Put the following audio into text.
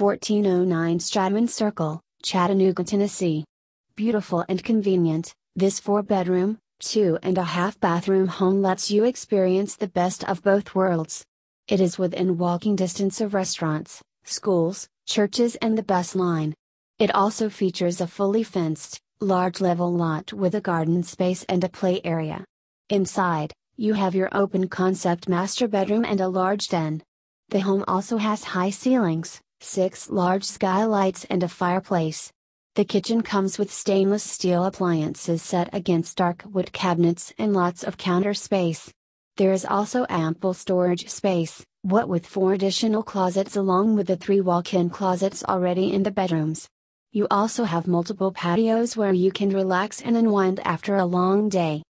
1409 Stradman Circle, Chattanooga, Tennessee. Beautiful and convenient, this four bedroom, two and a half bathroom home lets you experience the best of both worlds. It is within walking distance of restaurants, schools, churches, and the bus line. It also features a fully fenced, large level lot with a garden space and a play area. Inside, you have your open concept master bedroom and a large den. The home also has high ceilings, six large skylights and a fireplace. The kitchen comes with stainless steel appliances set against dark wood cabinets and lots of counter space. There is also ample storage space, what with four additional closets along with the three walk-in closets already in the bedrooms. You also have multiple patios where you can relax and unwind after a long day.